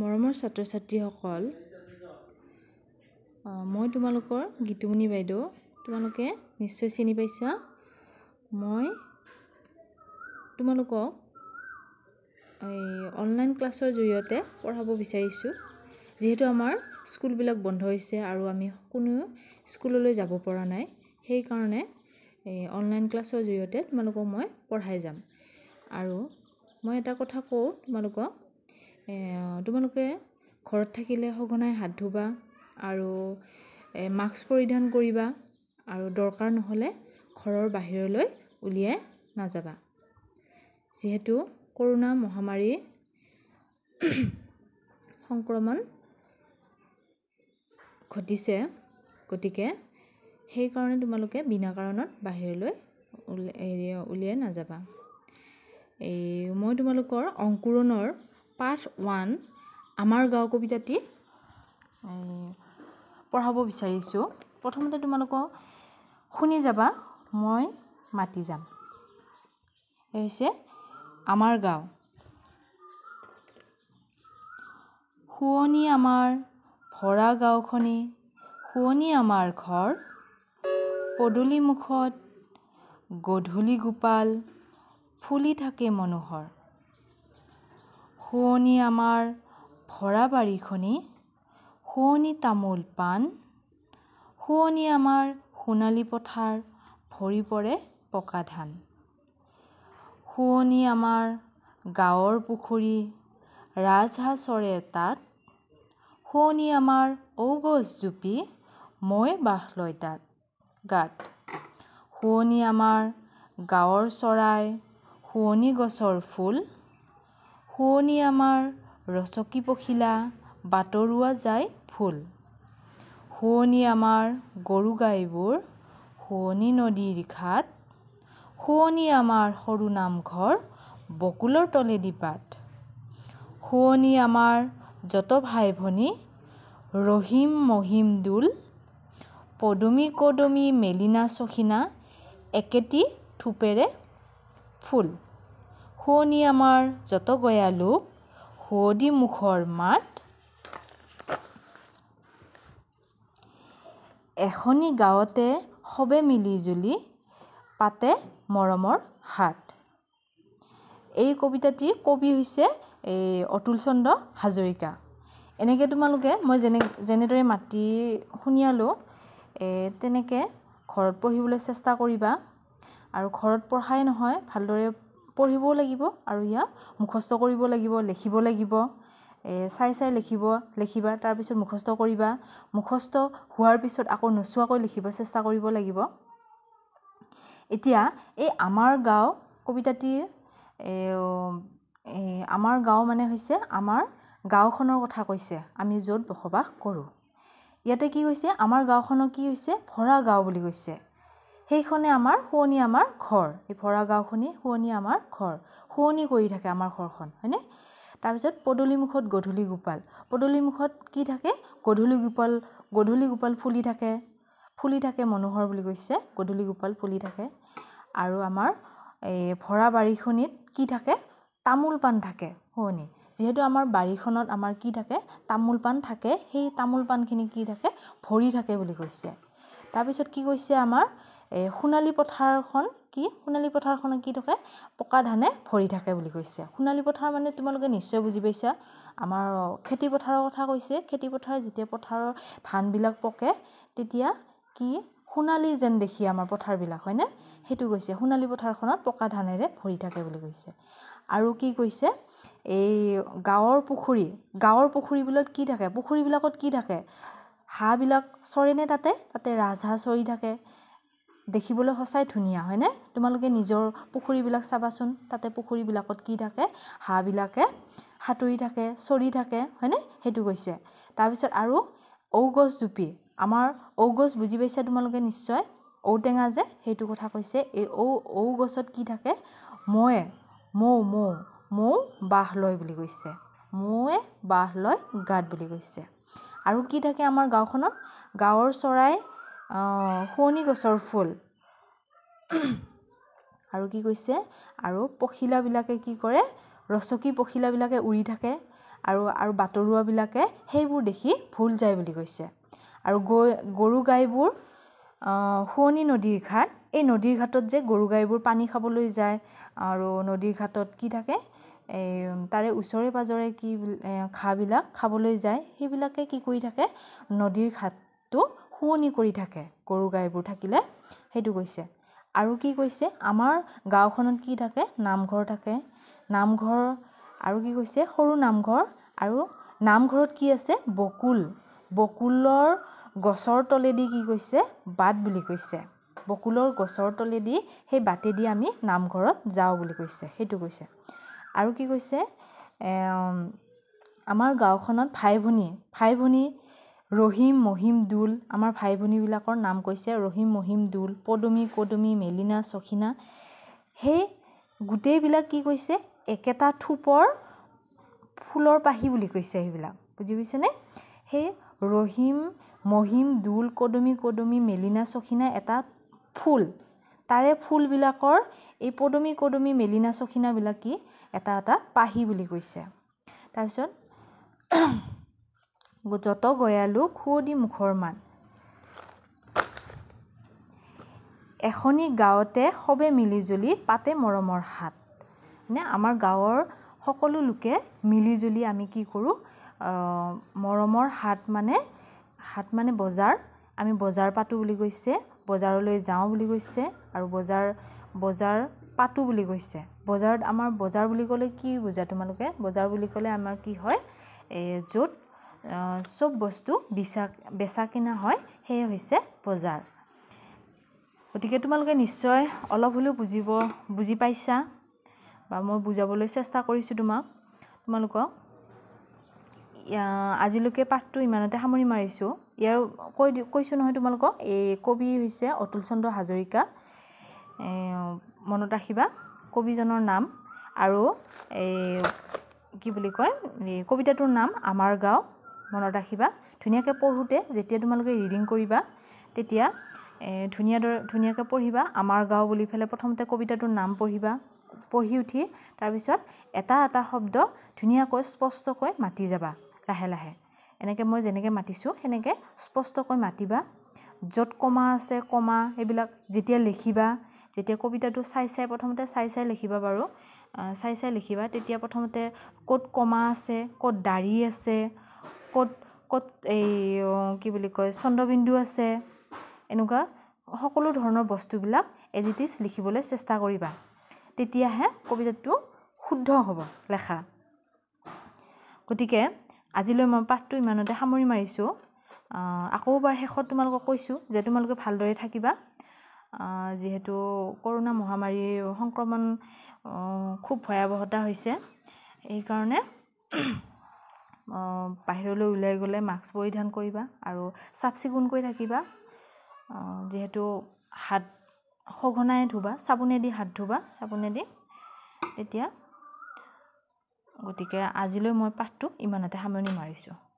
মৰমৰ ছাত্ৰ ছাত্ৰীসকল মই তোমালোকৰ গীতুমণি বাইদেউ তোমালোকে নিশ্চয় চিনি পাইছা মই তোমালোকক এই অনলাইন ক্লাছৰ জৰিয়তে পঢ়াব বিচাৰিছোঁ যিহেতু আমাৰ স্কুলবিলাক বন্ধ হৈছে আৰু আমি কোনো স্কুললৈ যাব পৰা নাই সেইকাৰণে এই অনলাইন ক্লাছৰ জৰিয়তে তোমালোকক মই পঢ়াই যাম আৰু মই এটা কথা কওঁ তোমালোকক তোমালোকে ঘৰত থাকিলে সঘনাই হাত ধুবা আৰু মাস্ক পৰিধান কৰিবা আৰু দৰকাৰ নহ'লে ঘৰৰ বাহিৰলৈ উলিয়াই নাযাবা যিহেতু কৰোণা মহামাৰীৰ সংক্ৰমণ ঘটিছে গতিকে সেইকাৰণে তোমালোকে বিনা কাৰণত বাহিৰলৈ উলিয়াই নাযাবা এই মই তোমালোকৰ অংকুৰণৰ পাৰ্ট ওৱান আমাৰ গাঁও কবিতাটি পঢ়াব বিচাৰিছোঁ প্ৰথমতে তোমালোকক শুনি যাবা মই মাতি যাম এই হৈছে আমাৰ গাঁও শুৱনি আমাৰ ভৰা গাঁওখনি শুৱনি আমাৰ ঘৰ পদূলিমুখত গধূলি গোপাল ফুলি থাকে মনোহৰ শুৱনি আমাৰ ভৰা বাৰীখনি শুৱনি তামোল পাণ শুৱনি আমাৰ সোণালী পথাৰ ভৰি পৰে পকা ধান শুৱনি আমাৰ গাঁৱৰ পুখুৰী ৰাজহা চৰে তাত শুৱনি আমাৰ ঔগছ জুপি মই বাস লয় তাত গাত শুৱনি আমাৰ গাঁৱৰ চৰাই শুৱনি গছৰ ফুল শুৱনি আমাৰ ৰচকী পখিলা বাটৰুৱা যায় ফুল শুৱনি আমাৰ গৰু গাইবোৰ শুৱনি নদীৰ ঘাট শুৱনি আমাৰ সৰু নামঘৰ বকুলৰ তলেদি পাত শুৱনি আমাৰ যত ভাই ভনী ৰহিম মহিম দোল পদুমি কদমি মেলিনা চখিনা একেটি থোপেৰে ফুল শুৱনি আমাৰ যত গয়ালোক শুৱদি মুখৰ মাত এখনি গাঁৱতে সবে মিলি জুলি পাতে মৰমৰ হাত এই কবিতাটিৰ কবি হৈছে এই অতুল চন্দ্ৰ হাজৰিকা এনেকৈ তোমালোকে মই যেনে যেনেদৰে মাতি শুনিয়ালোঁ তেনেকৈ ঘৰত পঢ়িবলৈ চেষ্টা কৰিবা আৰু ঘৰত পঢ়াই নহয় ভালদৰে পঢ়িবও লাগিব আৰু ইয়াক মুখস্থ কৰিব লাগিব লিখিব লাগিব চাই চাই লিখিব লিখিবা তাৰপিছত মুখস্থ কৰিবা মুখস্থ হোৱাৰ পিছত আকৌ নোচোৱাকৈ লিখিব চেষ্টা কৰিব লাগিব এতিয়া এই আমাৰ গাঁও কবিতাটি আমাৰ গাঁও মানে হৈছে আমাৰ গাঁওখনৰ কথা কৈছে আমি য'ত বসবাস কৰোঁ ইয়াতে কি হৈছে আমাৰ গাঁওখনৰ কি হৈছে ভৰা গাঁও বুলি কৈছে সেইখনে আমাৰ শুৱনি আমাৰ ঘৰ এই ভৰা গাঁওখনেই শুৱনি আমাৰ ঘৰ শুৱনি কৰি থাকে আমাৰ ঘৰখন হয়নে তাৰপিছত পদূলিমুখত গধূলি গোপাল পদূলিমুখত কি থাকে গধূলি গোপাল গধূলি গোপাল ফুলি থাকে ফুলি থাকে মনোহৰ বুলি কৈছে গধূলি গোপাল ফুলি থাকে আৰু আমাৰ এই ভৰা বাৰীখনিত কি থাকে তামোল পাণ থাকে শুৱনি যিহেতু আমাৰ বাৰীখনত আমাৰ কি থাকে তামোল পাণ থাকে সেই তামোল পাণখিনি কি থাকে ভৰি থাকে বুলি কৈছে তাৰপিছত কি কৈছে আমাৰ এই সোণালী পথাৰখন কি সোণালী পথাৰখন কি থাকে পকা ধানে ভৰি থাকে বুলি কৈছে সোণালী পথাৰ মানে তোমালোকে নিশ্চয় বুজি পাইছা আমাৰ খেতিপথাৰৰ কথা কৈছে খেতিপথাৰ যেতিয়া পথাৰৰ ধানবিলাক পকে তেতিয়া কি সোণালী যেন দেখি আমাৰ পথাৰবিলাক হয়নে সেইটো কৈছে সোণালী পথাৰখনত পকা ধানেৰে ভৰি থাকে বুলি কৈছে আৰু কি কৈছে এই গাঁৱৰ পুখুৰী গাঁৱৰ পুখুৰীবিলাকত কি থাকে পুখুৰীবিলাকত কি থাকে হাঁহবিলাক চৰেনে তাতে তাতে ৰাজহাঁহ চৰি থাকে দেখিবলৈ সঁচাই ধুনীয়া হয়নে তোমালোকে নিজৰ পুখুৰীবিলাক চাবাচোন তাতে পুখুৰীবিলাকত কি থাকে হাঁহবিলাকে সাঁতুৰি থাকে চৰি থাকে হয়নে সেইটো কৈছে তাৰপিছত আৰু ঔগছজুপি আমাৰ ঔগছ বুজি পাইছা তোমালোকে নিশ্চয় ঔটেঙা যে সেইটো কথা কৈছে এই ঔ ঔগছত কি থাকে মৌয়ে মৌ মৌ মৌ বাঁহ লয় বুলি কৈছে মৌয়ে বাঁহ লয় গাত বুলি কৈছে আৰু কি থাকে আমাৰ গাঁওখনত গাঁৱৰ চৰাই শুৱনি গছৰ ফুল আৰু কি কৈছে আৰু পখিলাবিলাকে কি কৰে ৰচকী পখিলাবিলাকে উৰি থাকে আৰু আৰু বাটৰুৱাবিলাকে সেইবোৰ দেখি ভুল যায় বুলি কৈছে আৰু গৈ গৰু গাইবোৰ শুৱনি নদীৰ ঘাট এই নদীৰ ঘাটত যে গৰু গাইবোৰ পানী খাবলৈ যায় আৰু নদীৰ ঘাটত কি থাকে এই তাৰে ওচৰে পাঁজৰে কি ঘাঁহবিলাক খাবলৈ যায় সেইবিলাকে কি কৰি থাকে নদীৰ ঘাটটো শুৱনি কৰি থাকে গৰু গাইবোৰ থাকিলে সেইটো কৈছে আৰু কি কৈছে আমাৰ গাঁওখনত কি থাকে নামঘৰ থাকে নামঘৰ আৰু কি কৈছে সৰু নামঘৰ আৰু নামঘৰত কি আছে বকুল বকুলৰ গছৰ তলেদি কি কৈছে বাট বুলি কৈছে বকুলৰ গছৰ তলেদি সেই বাটেদি আমি নামঘৰত যাওঁ বুলি কৈছে সেইটো কৈছে আৰু কি কৈছে আমাৰ গাঁওখনত ভাই ভনী ভাই ভনী ৰহিম মহিম দুল আমাৰ ভাই ভনীবিলাকৰ নাম কৈছে ৰহিম মহিম দুল পদুমী পদুমী মেলিনা চখিনা সেই গোটেইবিলাক কি কৈছে একেটা থোপৰ ফুলৰ পাহি বুলি কৈছে সেইবিলাক বুজি পাইছেনে সেই ৰহিম মহিম দুল কদুমী কদুমী মেলিনা চখিনা এটা ফুল তাৰে ফুলবিলাকৰ এই পদুমী কদুমী মেলিনা চখিনাবিলাকেই এটা এটা পাহি বুলি কৈছে তাৰপিছত যত গয়ালো খুৱদি মুখৰ মান এখনি গাঁৱতে সবে মিলিজুলি পাতে মৰমৰ হাত মানে আমাৰ গাঁৱৰ সকলো লোকে মিলিজুলি আমি কি কৰোঁ মৰমৰ হাত মানে হাত মানে বজাৰ আমি বজাৰ পাতোঁ বুলি কৈছে বজাৰলৈ যাওঁ বুলি কৈছে আৰু বজাৰ বজাৰ পাতো বুলি কৈছে বজাৰত আমাৰ বজাৰ বুলি ক'লে কি বুজা তোমালোকে বজাৰ বুলি ক'লে আমাৰ কি হয় এই য'ত চব বস্তু বিচা বেচা কিনা হয় সেয়ে হৈছে বজাৰ গতিকে তোমালোকে নিশ্চয় অলপ হ'লেও বুজিব বুজি পাইছা বা মই বুজাবলৈ চেষ্টা কৰিছোঁ তোমাক তোমালোকক আজিলৈকে পাঠটো ইমানতে সামৰি মাৰিছোঁ ইয়াৰ কৈ কৈছোঁ নহয় তোমালোকক এই কবি হৈছে অতুল চন্দ্ৰ হাজৰিকা মনত ৰাখিবা কবিজনৰ নাম আৰু এই কি বুলি কয় এই কবিতাটোৰ নাম আমাৰ গাঁও মনত ৰাখিবা ধুনীয়াকৈ পঢ়োঁতে যেতিয়া তোমালোকে ৰিডিং কৰিবা তেতিয়া দৰে ধুনীয়াকৈ পঢ়িবা আমাৰ গাঁও বুলি পেলাই প্ৰথমতে কবিতাটোৰ নাম পঢ়িবা পঢ়ি উঠি তাৰপিছত এটা এটা শব্দ ধুনীয়াকৈ স্পষ্টকৈ মাতি যাবা লাহে লাহে এনেকৈ মই যেনেকৈ মাতিছোঁ সেনেকৈ স্পষ্টকৈ মাতিবা য'ত কমা আছে কমা সেইবিলাক যেতিয়া লিখিবা যেতিয়া কবিতাটো চাই চাই প্ৰথমতে চাই চাই লিখিবা বাৰু চাই চাই লিখিবা তেতিয়া প্ৰথমতে ক'ত কমা আছে ক'ত দাঢ়ি আছে ক'ত ক'ত এই কি বুলি কয় চন্দ্ৰবিন্দু আছে এনেকুৱা সকলো ধৰণৰ বস্তুবিলাক এজিটিজ লিখিবলৈ চেষ্টা কৰিবা তেতিয়াহে কবিতাটো শুদ্ধ হ'ব লেখা গতিকে আজিলৈ মই পাঠটো ইমানতে সামৰি মাৰিছোঁ আকৌ এবাৰ শেষত তোমালোকক কৈছোঁ যে তোমালোকে ভালদৰে থাকিবা যিহেতু কৰোণা মহামাৰীৰ সংক্ৰমণ খুব ভয়াৱহতা হৈছে এইকাৰণে বাহিৰলৈ ওলাই গ'লে মাস্ক পৰিধান কৰিবা আৰু চাফ চিকুণকৈ থাকিবা যিহেতু হাত সঘনাই ধুবা চাবোনেদি হাত ধুবা চাবোনেদি তেতিয়া গতিকে আজিলৈ মই পাঠটো ইমানতে সামৰণি মাৰিছোঁ